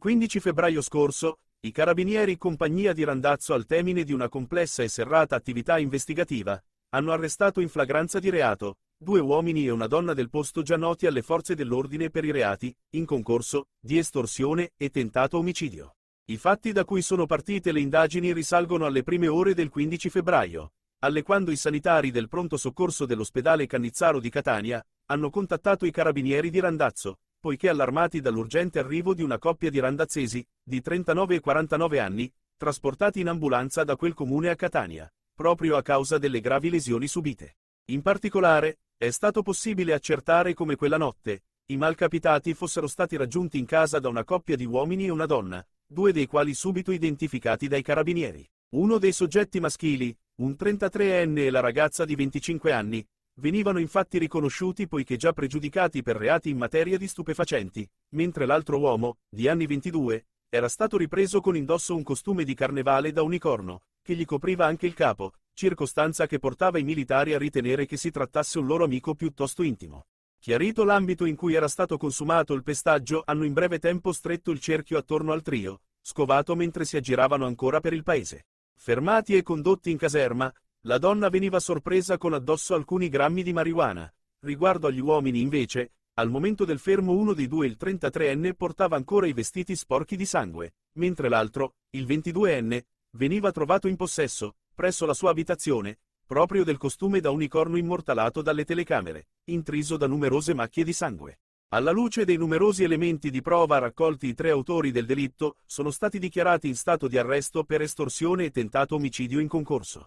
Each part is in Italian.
Il 15 febbraio scorso, i carabinieri compagnia di Randazzo al termine di una complessa e serrata attività investigativa, hanno arrestato in flagranza di reato, due uomini e una donna del posto già noti alle forze dell'ordine per i reati, in concorso, di estorsione e tentato omicidio. I fatti da cui sono partite le indagini risalgono alle prime ore del 15 febbraio, alle quando i sanitari del pronto soccorso dell'ospedale Cannizzaro di Catania hanno contattato i carabinieri di Randazzo, poiché allarmati dall'urgente arrivo di una coppia di randazzesi, di 39 e 49 anni, trasportati in ambulanza da quel comune a Catania, proprio a causa delle gravi lesioni subite. In particolare, è stato possibile accertare come quella notte, i malcapitati fossero stati raggiunti in casa da una coppia di uomini e una donna, due dei quali subito identificati dai carabinieri. Uno dei soggetti maschili, un 33enne e la ragazza di 25 anni, Venivano infatti riconosciuti poiché già pregiudicati per reati in materia di stupefacenti, mentre l'altro uomo, di anni 22, era stato ripreso con indosso un costume di carnevale da unicorno, che gli copriva anche il capo, circostanza che portava i militari a ritenere che si trattasse un loro amico piuttosto intimo. Chiarito l'ambito in cui era stato consumato il pestaggio, hanno in breve tempo stretto il cerchio attorno al trio, scovato mentre si aggiravano ancora per il paese. Fermati e condotti in caserma, la donna veniva sorpresa con addosso alcuni grammi di marijuana. Riguardo agli uomini invece, al momento del fermo uno dei due, il 33enne, portava ancora i vestiti sporchi di sangue, mentre l'altro, il 22enne, veniva trovato in possesso, presso la sua abitazione, proprio del costume da unicorno immortalato dalle telecamere, intriso da numerose macchie di sangue. Alla luce dei numerosi elementi di prova raccolti i tre autori del delitto sono stati dichiarati in stato di arresto per estorsione e tentato omicidio in concorso.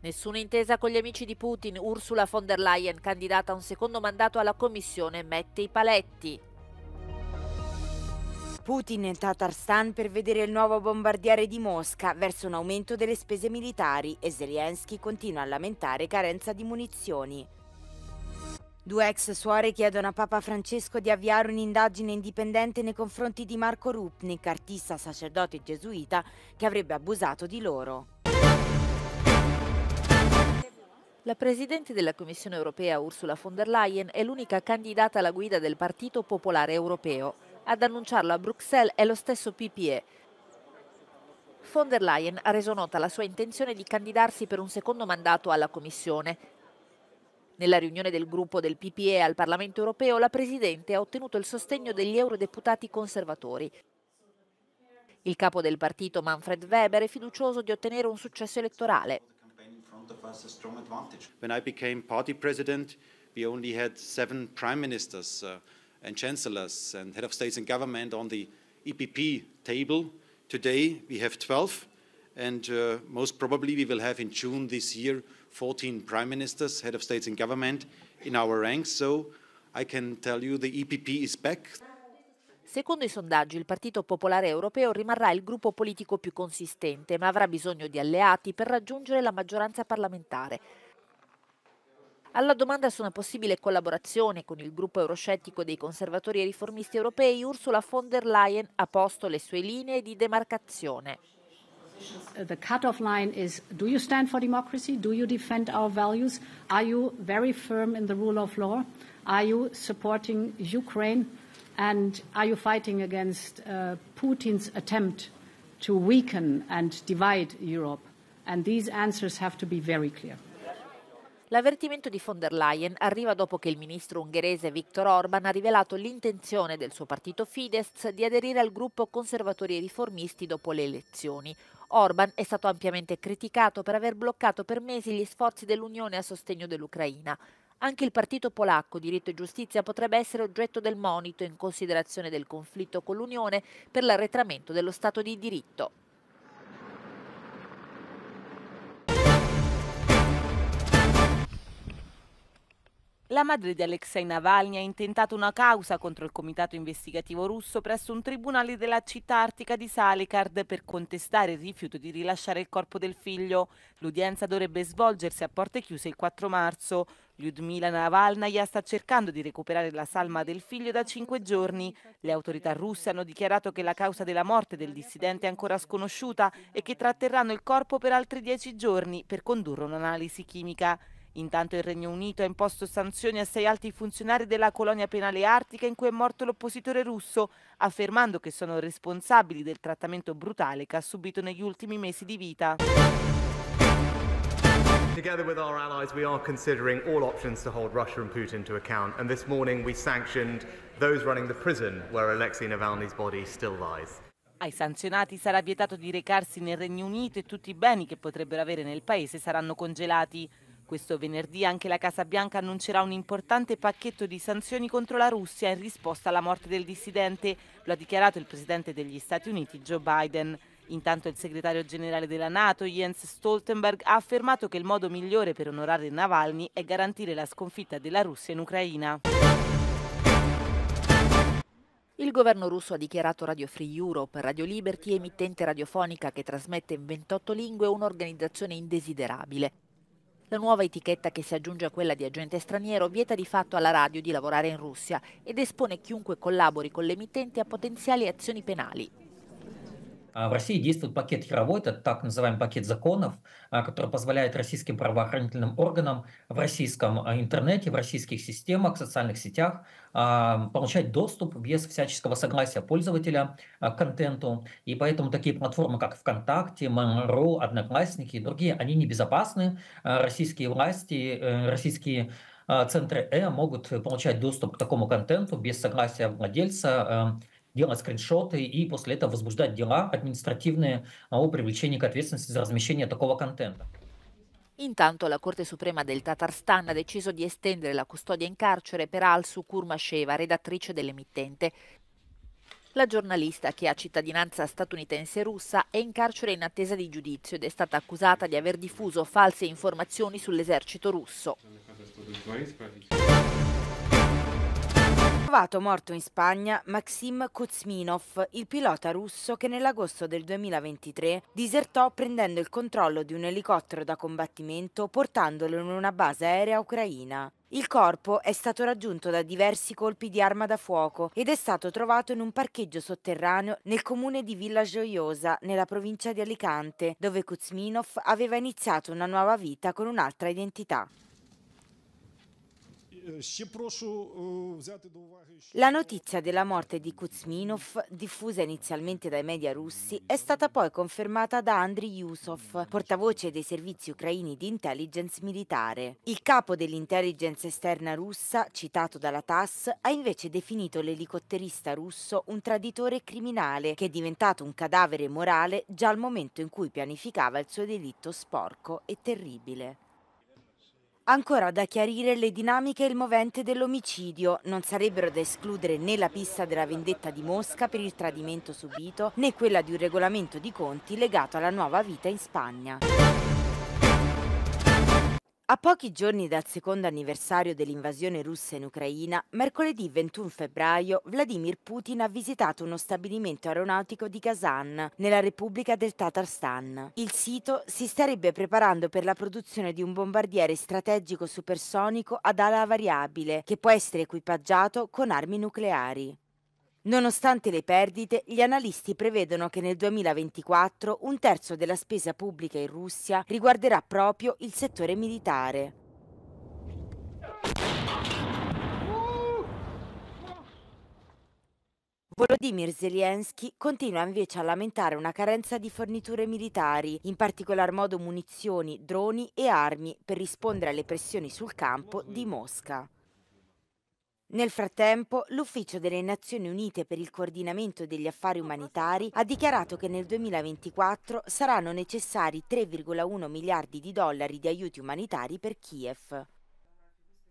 Nessuna intesa con gli amici di Putin, Ursula von der Leyen, candidata a un secondo mandato alla Commissione, mette i paletti. Putin in Tatarstan per vedere il nuovo bombardiere di Mosca verso un aumento delle spese militari e Zelensky continua a lamentare carenza di munizioni. Due ex suore chiedono a Papa Francesco di avviare un'indagine indipendente nei confronti di Marco Rupnik, artista sacerdote gesuita, che avrebbe abusato di loro. La Presidente della Commissione europea Ursula von der Leyen è l'unica candidata alla guida del Partito Popolare Europeo. Ad annunciarlo a Bruxelles è lo stesso PPE. Von der Leyen ha reso nota la sua intenzione di candidarsi per un secondo mandato alla Commissione. Nella riunione del gruppo del PPE al Parlamento europeo la Presidente ha ottenuto il sostegno degli eurodeputati conservatori. Il capo del partito Manfred Weber è fiducioso di ottenere un successo elettorale. of us a strong advantage. When I became party president, we only had seven prime ministers uh, and chancellors and head of states and government on the EPP table. Today we have 12, and uh, most probably we will have in June this year 14 prime ministers, head of states and government in our ranks. So I can tell you the EPP is back. Secondo i sondaggi, il Partito Popolare Europeo rimarrà il gruppo politico più consistente, ma avrà bisogno di alleati per raggiungere la maggioranza parlamentare. Alla domanda su una possibile collaborazione con il gruppo euroscettico dei conservatori e riformisti europei, Ursula von der Leyen ha posto le sue linee di demarcazione. The cut-off line is do you stand for democracy? Do you defend our values? Are you very firm in the rule of law? Are you supporting Ukraine? And are you fighting against uh, Putin's attempt to weaken and divide Europe? And these answers have to be very clear. L'avvertimento di von der Leyen arriva dopo che il ministro ungherese Viktor Orban ha rivelato l'intenzione del suo partito Fidesz di aderire al gruppo conservatori e riformisti dopo le elezioni. Orban è stato ampiamente criticato per aver bloccato per mesi gli sforzi dell'Unione a sostegno dell'Ucraina. Anche il partito polacco Diritto e Giustizia potrebbe essere oggetto del monito in considerazione del conflitto con l'Unione per l'arretramento dello Stato di diritto. La madre di Alexei Navalny ha intentato una causa contro il comitato investigativo russo presso un tribunale della città artica di Salikard per contestare il rifiuto di rilasciare il corpo del figlio. L'udienza dovrebbe svolgersi a porte chiuse il 4 marzo. Lyudmila Navalnaya sta cercando di recuperare la salma del figlio da cinque giorni. Le autorità russe hanno dichiarato che la causa della morte del dissidente è ancora sconosciuta e che tratterranno il corpo per altri dieci giorni per condurre un'analisi chimica. Intanto il Regno Unito ha imposto sanzioni a sei alti funzionari della colonia penale artica in cui è morto l'oppositore russo, affermando che sono responsabili del trattamento brutale che ha subito negli ultimi mesi di vita. Together with our allies, we are considering all options to hold Russia and Putin to account. And this morning, we sanctioned those running the prison where Alexei Navalny's body still lies. Ai sanzionati sarà vietato di recarsi nel Regno Unito e tutti i beni che potrebbero avere nel paese saranno congelati. Questo venerdì anche la Casa Bianca annuncerà un importante pacchetto di sanzioni contro la Russia in risposta alla morte del dissidente, lo ha dichiarato il presidente degli Stati Uniti Joe Biden. Intanto il segretario generale della Nato, Jens Stoltenberg, ha affermato che il modo migliore per onorare Navalny è garantire la sconfitta della Russia in Ucraina. Il governo russo ha dichiarato Radio Free Europe, Radio Liberty, emittente radiofonica che trasmette in 28 lingue, un'organizzazione indesiderabile. La nuova etichetta che si aggiunge a quella di agente straniero vieta di fatto alla radio di lavorare in Russia ed espone chiunque collabori con l'emittente a potenziali azioni penali. А в России действует пакет Яровой, это так называемый пакет законов, а, который позволяет российским правоохранительным органам в российском а, интернете, в российских системах, социальных сетях получать доступ без всяческого согласия пользователя к контенту. И поэтому такие платформы, как ВКонтакте, Монро, Одноклассники и другие, они небезопасны. Российские власти, э, российские центры Э могут получать доступ к такому контенту без согласия владельца делать скриншоты и после этого возбуждать дела административные о привлечении к ответственности за размещение такого контента. Intanto la Corte Suprema del Tatarstan ha deciso di estendere la custodia in carcere per Alsu Kurmasheva, redattrice dell'emittente. La giornalista, che ha cittadinanza statunitense russa, è in carcere in attesa di giudizio ed è stata accusata di aver diffuso false informazioni sull'esercito russo. Trovato morto in Spagna Maxim Kuzminov, il pilota russo che nell'agosto del 2023 disertò prendendo il controllo di un elicottero da combattimento portandolo in una base aerea ucraina. Il corpo è stato raggiunto da diversi colpi di arma da fuoco ed è stato trovato in un parcheggio sotterraneo nel comune di Villa Gioiosa, nella provincia di Alicante, dove Kuzminov aveva iniziato una nuova vita con un'altra identità. La notizia della morte di Kuzminov, diffusa inizialmente dai media russi, è stata poi confermata da Andriy Yusov, portavoce dei servizi ucraini di intelligence militare. Il capo dell'intelligence esterna russa, citato dalla TASS, ha invece definito l'elicotterista russo un traditore criminale che è diventato un cadavere morale già al momento in cui pianificava il suo delitto sporco e terribile. Ancora da chiarire le dinamiche e il movente dell'omicidio. Non sarebbero da escludere né la pista della vendetta di Mosca per il tradimento subito, né quella di un regolamento di conti legato alla nuova vita in Spagna. A pochi giorni dal secondo anniversario dell'invasione russa in Ucraina, mercoledì 21 febbraio Vladimir Putin ha visitato uno stabilimento aeronautico di Kazan, nella Repubblica del Tatarstan. Il sito si starebbe preparando per la produzione di un bombardiere strategico supersonico ad ala variabile, che può essere equipaggiato con armi nucleari. Nonostante le perdite, gli analisti prevedono che nel 2024 un terzo della spesa pubblica in Russia riguarderà proprio il settore militare. Volodymyr Zelensky continua invece a lamentare una carenza di forniture militari, in particolar modo munizioni, droni e armi, per rispondere alle pressioni sul campo di Mosca. Nel frattempo, l'Ufficio delle Nazioni Unite per il coordinamento degli affari umanitari ha dichiarato che nel 2024 saranno necessari 3,1 miliardi di dollari di aiuti umanitari per Kiev.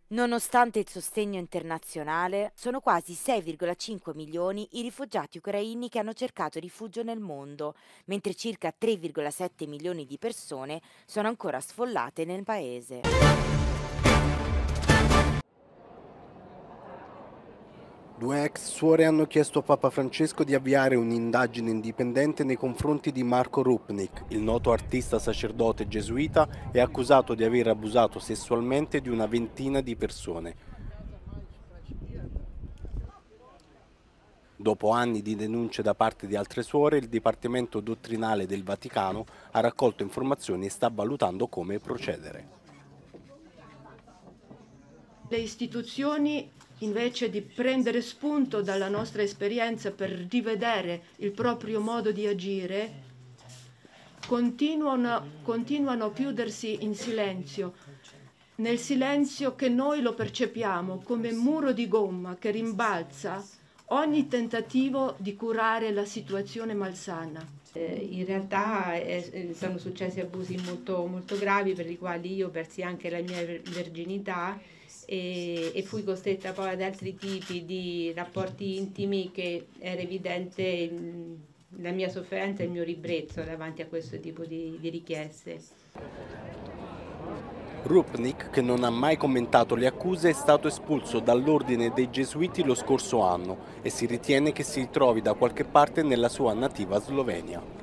Nonostante il sostegno internazionale, sono quasi 6,5 milioni i rifugiati ucraini che hanno cercato rifugio nel mondo, mentre circa 3,7 milioni di persone sono ancora sfollate nel paese. Due ex suore hanno chiesto a Papa Francesco di avviare un'indagine indipendente nei confronti di Marco Rupnik, il noto artista sacerdote gesuita e accusato di aver abusato sessualmente di una ventina di persone. Dopo anni di denunce da parte di altre suore, il Dipartimento Dottrinale del Vaticano ha raccolto informazioni e sta valutando come procedere. Le istituzioni invece di prendere spunto dalla nostra esperienza per rivedere il proprio modo di agire, continuano, continuano a chiudersi in silenzio, nel silenzio che noi lo percepiamo come muro di gomma che rimbalza ogni tentativo di curare la situazione malsana. Eh, in realtà eh, sono successi abusi molto, molto gravi per i quali io persi anche la mia verginità e, e, fui costretta poi ad altri tipi di rapporti intimi che era evidente la mia sofferenza e il mio ribrezzo davanti a questo tipo di, di richieste. Rupnik, che non ha mai commentato le accuse, è stato espulso dall'ordine dei Gesuiti lo scorso anno e si ritiene che si ritrovi da qualche parte nella sua nativa Slovenia.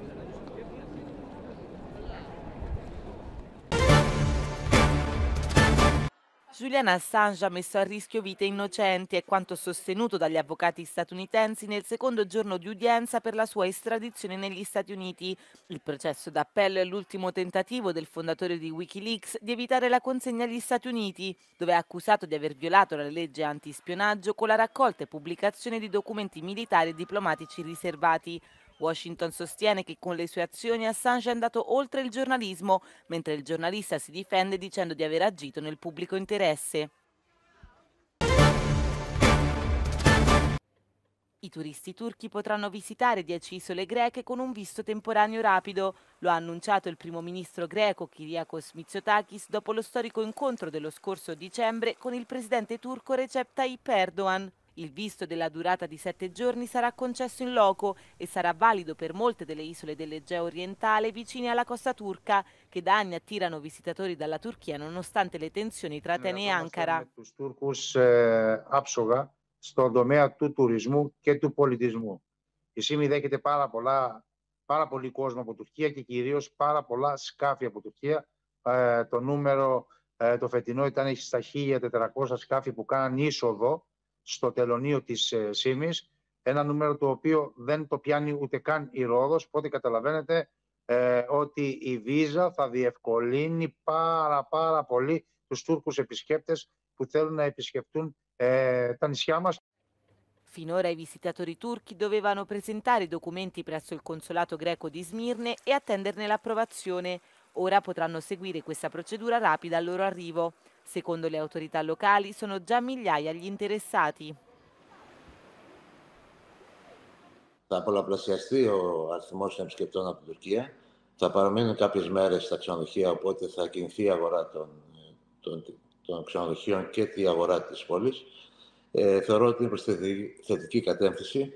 Julian Assange ha messo a rischio vite innocenti, è quanto sostenuto dagli avvocati statunitensi nel secondo giorno di udienza per la sua estradizione negli Stati Uniti. Il processo d'appello è l'ultimo tentativo del fondatore di Wikileaks di evitare la consegna agli Stati Uniti, dove è accusato di aver violato la legge antispionaggio con la raccolta e pubblicazione di documenti militari e diplomatici riservati. Washington sostiene che con le sue azioni Assange è andato oltre il giornalismo, mentre il giornalista si difende dicendo di aver agito nel pubblico interesse. I turisti turchi potranno visitare 10 isole greche con un visto temporaneo rapido. Lo ha annunciato il primo ministro greco Kyriakos Mitsotakis dopo lo storico incontro dello scorso dicembre con il presidente turco Recep Tayyip Erdogan. Il visto della durata di sette giorni sarà concesso in loco e sarà valido per molte delle isole dell'Egeo orientale vicine alla costa turca, che da anni attirano visitatori dalla Turchia nonostante le tensioni tra Atene e Ankara. στον τομέα του τουρισμού και του πολιτισμού. Η ΣΥΜΗ δέχεται πάρα, πολλά, πάρα πολύ κόσμο από Τουρκία και κυρίως πάρα πολλά σκάφη από Τουρκία. Ε, το νούμερο ε, το φετινό ήταν στα 1.400 σκάφη που κάναν είσοδο στο τελωνίο της Σίμης, ένα νούμερο το οποίο δεν το πιάνει ούτε καν η Ρόδος, οπότε καταλαβαίνετε ε, ότι η Βίζα θα διευκολύνει πάρα πάρα πολύ τους Τούρκους επισκέπτες που θέλουν να επισκεφτούν ε, τα νησιά μας. Finora i visitatori turchi dovevano presentare i documenti presso il consolato greco di Smirne e attenderne l'approvazione. Ora potranno seguire questa procedura rapida al loro arrivo. Secondo le autorità locali sono già migliaia gli Θα πολλαπλασιαστεί ο αριθμό επισκεπτών από την Τουρκία. Θα παραμείνουν κάποιε μέρε στα ξενοδοχεία, οπότε θα κινηθεί η αγορά των, ξενοδοχείων και η αγορά τη πόλη. Ε, θεωρώ ότι είναι προ θετική κατεύθυνση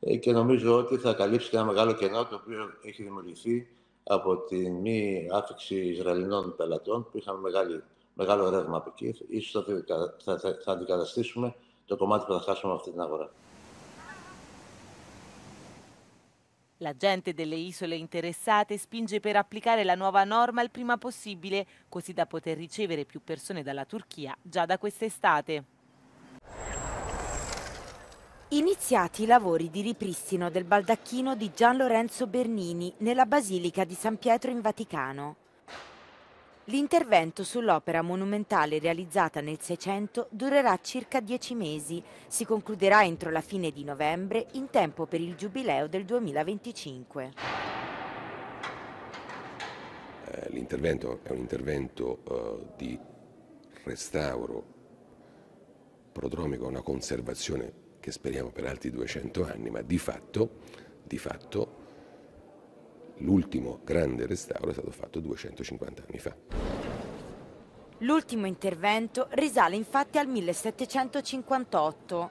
ε, και νομίζω ότι θα καλύψει ένα μεγάλο κενό το οποίο έχει δημιουργηθεί από τη μη άφηξη Ισραηλινών πελατών που είχαν μεγάλη μεγάλο ρεύμα από εκεί. Ίσως θα, θα, θα, θα αντικαταστήσουμε το κομμάτι που θα χάσουμε αυτή την αγορά. La gente delle isole interessate spinge per applicare la nuova norma il prima possibile, così da poter ricevere più persone dalla Turchia già da quest'estate. Iniziati i lavori di ripristino del baldacchino di Gian Lorenzo Bernini nella Basilica di San Pietro in Vaticano. L'intervento sull'opera monumentale realizzata nel Seicento durerà circa dieci mesi. Si concluderà entro la fine di novembre, in tempo per il Giubileo del 2025. Eh, l'intervento è un intervento eh, di restauro prodromico, una conservazione che speriamo per altri 200 anni, ma di fatto, di fatto L'ultimo grande restauro è stato fatto 250 anni fa. L'ultimo intervento risale infatti al 1758.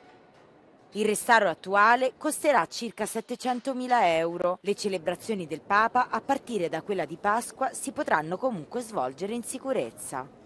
Il restauro attuale costerà circa 700.000 euro. Le celebrazioni del Papa, a partire da quella di Pasqua, si potranno comunque svolgere in sicurezza.